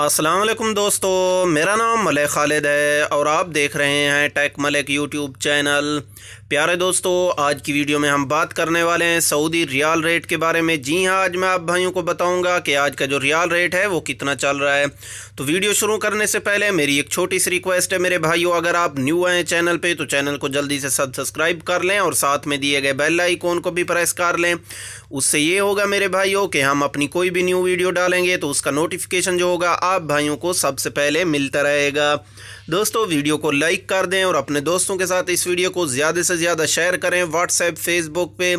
असलम दोस्तों मेरा नाम मलिक खालिद है और आप देख रहे हैं टेक मलिक यूट्यूब चैनल प्यारे दोस्तों आज की वीडियो में हम बात करने वाले हैं सऊदी रियाल रेट के बारे में जी हाँ आज मैं आप भाइयों को बताऊंगा कि आज का जो रियाल रेट है वो कितना चल रहा है तो वीडियो शुरू करने से पहले मेरी एक छोटी सी रिक्वेस्ट है मेरे भाइयों अगर आप न्यू आए हैं चैनल पे तो चैनल को जल्दी से सब्सक्राइब कर लें और साथ में दिए गए बेल आइकॉन को भी प्रेस कर लें उससे ये होगा मेरे भाइयों कि हम अपनी कोई भी न्यू वीडियो डालेंगे तो उसका नोटिफिकेशन जो होगा आप भाइयों को सबसे पहले मिलता रहेगा दोस्तों वीडियो को लाइक कर दें और अपने दोस्तों के साथ इस वीडियो को ज़्यादा से ज़्यादा शेयर करें व्हाट्सएप फेसबुक पे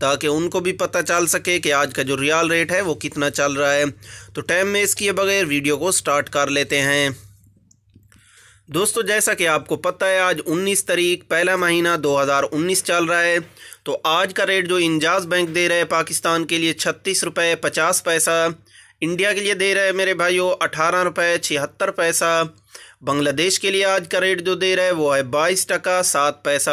ताकि उनको भी पता चल सके कि आज का जो रियाल रेट है वो कितना चल रहा है तो टाइम वेस्ट किए बगैर वीडियो को स्टार्ट कर लेते हैं दोस्तों जैसा कि आपको पता है आज 19 तारीख पहला महीना 2019 चल रहा है तो आज का रेट जो इंजाज बैंक दे रहा है पाकिस्तान के लिए छत्तीस रुपये पचास पैसा इंडिया के लिए दे रहा है मेरे भाइयों अठारह रुपये छिहत्तर पैसा बांग्लादेश के लिए आज का रेट जो दे रहा है वो है बाईस टका सात पैसा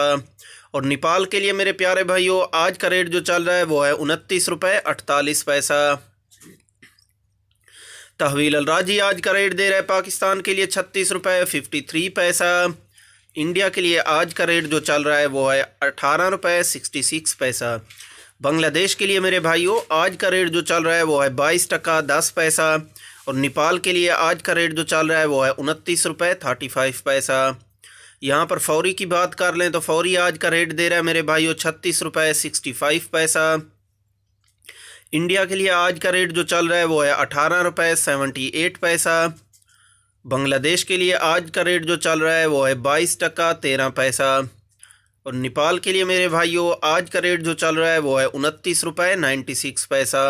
और नेपाल के लिए मेरे प्यारे भाइयों आज का रेट जो चल रहा है वो है उनतीस रुपए अड़तालीस पैसा तहवील अलराजी आज का रेट दे रहा है पाकिस्तान के लिए छत्तीस रुपए फिफ्टी थ्री पैसा इंडिया के लिए आज का रेट जो चल रहा है वो है अठारह रुपए सिक्सटी सिक्स पैसा बांग्लादेश के लिए मेरे भाइयों आज का रेट जो चल रहा है वो है बाईस टका दस पैसा और नेपाल के लिए आज का रेट जो चल रहा है वो है उनतीस रुपये थर्टी फाइव पैसा यहाँ पर फौरी की बात कर लें तो फौरी आज का रेट दे रहा है मेरे भाइयों छत्तीस रुपये सिक्सटी फाइव पैसा इंडिया के लिए आज का रेट जो चल रहा है वो है अठारह रुपये सेवेंटी एट पैसा बांग्लादेश के लिए आज का रेट जो चल रहा है वो है बाईस टका तेरह पैसा और नेपाल के लिए मेरे भाइयों आज का रेट जो चल रहा है वो है उनतीस रुपये नाइन्टी सिक्स पैसा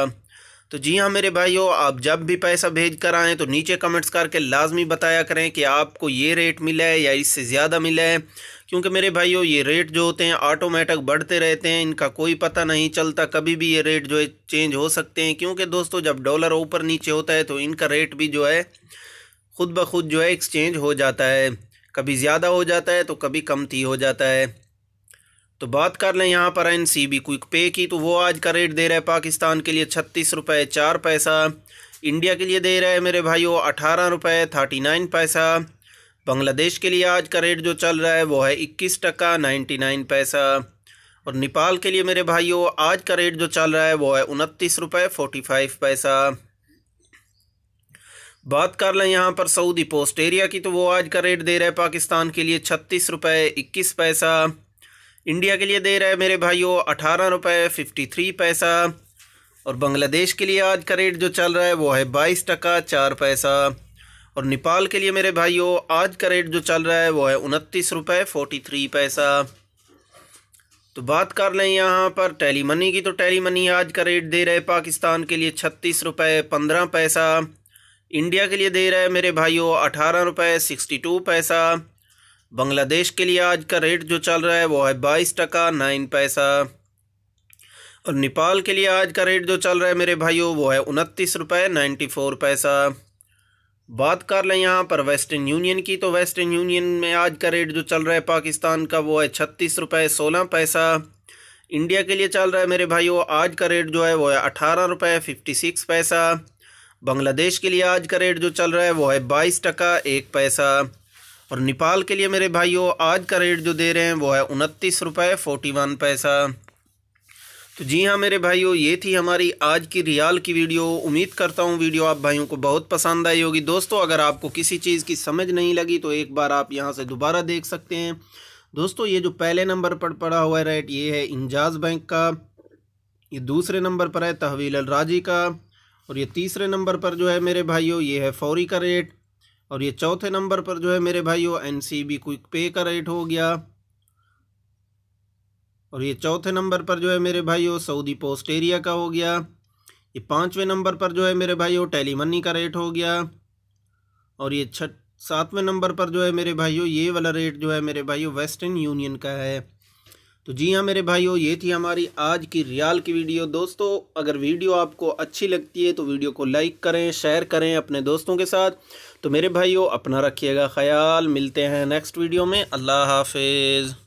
तो जी हाँ मेरे भाइयों आप जब भी पैसा भेज कर आएँ तो नीचे कमेंट्स करके लाजमी बताया करें कि आपको ये रेट मिला है या इससे ज़्यादा मिला है क्योंकि मेरे भाइयों ये रेट जो होते हैं ऑटोमेटिक बढ़ते रहते हैं इनका कोई पता नहीं चलता कभी भी ये रेट जो है चेंज हो सकते हैं क्योंकि दोस्तों जब डॉलर ऊपर नीचे होता है तो इनका रेट भी जो है ख़ुद ब खुद जो है एक्सचेंज हो जाता है कभी ज़्यादा हो जाता है तो कभी कमती हो जाता है तो बात कर लें यहाँ पर एन सी बी क्विक पे की तो वो आज का रेट दे रहा है पाकिस्तान के लिए छत्तीस रुपये चार पैसा इंडिया के लिए दे रहा है मेरे वो अठारह रुपये थर्टी नाइन पैसा बांग्लादेश के लिए आज का रेट जो चल रहा है वो है इक्कीस टका नाइन्टी नाइन पैसा और नेपाल के लिए मेरे भाइयों आज का रेट जो चल रहा है वो है उनतीस रुपये फोर्टी फाइव पैसा बात कर लें यहाँ पर सऊदी पोस्ट एरिया की तो वो आज का रेट दे रहा है पाकिस्तान के लिए छत्तीस रुपये इक्कीस पैसा इंडिया के लिए दे रहा है मेरे भाइयों अठारह रुपये फिफ्टी थ्री पैसा और बांग्लादेश के लिए आज का रेट जो चल रहा है वो है बाईस टका चार पैसा और नेपाल के लिए मेरे भाइयों आज का रेट जो चल रहा है वो है उनतीस रुपये फोर्टी थ्री पैसा तो बात कर लें यहाँ पर टैली मनी की तो टैली मनी आज का रेट दे रहा है पाकिस्तान के लिए छत्तीस रुपये पंद्रह पैसा इंडिया के लिए दे रहा है मेरे भाइयों अठारह रुपये सिक्सटी टू पैसा बांग्लादेश के लिए आज का रेट जो चल रहा है वो है बाईस टका नाइन पैसा और नेपाल के लिए आज का रेट जो चल रहा है मेरे भाइयों वो है उनतीस रुपये नाइन्टी फोर पैसा बात कर लें यहाँ पर वेस्टर्न यूनियन की तो वेस्टर्न यूनियन में आज का रेट जो चल रहा है पाकिस्तान का वो है छत्तीस रुपये सोलह पैसा इंडिया के लिए चल रहा है मेरे भाइयों आज का रेट जो है वो है अठारह रुपये फिफ्टी सिक्स पैसा बांग्लादेश के लिए आज का रेट जो चल रहा है वो है बाईस टका एक पैसा और नेपाल के लिए मेरे भाइयों आज का रेट जो दे रहे हैं वो है उनतीस रुपये फोर्टी वन पैसा तो जी हाँ मेरे भाइयों ये थी हमारी आज की रियाल की वीडियो उम्मीद करता हूँ वीडियो आप भाइयों को बहुत पसंद आई होगी दोस्तों अगर आपको किसी चीज़ की समझ नहीं लगी तो एक बार आप यहाँ से दोबारा देख सकते हैं दोस्तों ये जो पहले नंबर पर पड़ा हुआ है रेट ये है इंजाज बैंक का ये दूसरे नंबर पर है तहवील राजी का और ये तीसरे नंबर पर जो है मेरे भाइयों ये है फौरी का रेट और ये चौथे नंबर पर जो है मेरे भाई वो एन सी बी क्विक पे का रेट हो गया और ये चौथे नंबर पर जो है मेरे वो सऊदी पोस्ट एरिया का हो गया ये पाँचवें नंबर पर जो है मेरे वो टेली मनी का रेट हो गया और ये छठ सातवें नंबर पर जो है मेरे भाइयों ये वाला रेट जो है मेरे भाइयों वेस्टर्न यूनियन का है तो जी हाँ मेरे भाइयों ये थी हमारी आज की रियाल की वीडियो दोस्तों अगर वीडियो आपको अच्छी लगती है तो वीडियो को लाइक करें शेयर करें अपने दोस्तों के साथ तो मेरे भाइयों अपना रखिएगा ख्याल मिलते हैं नेक्स्ट वीडियो में अल्लाह हाफिज़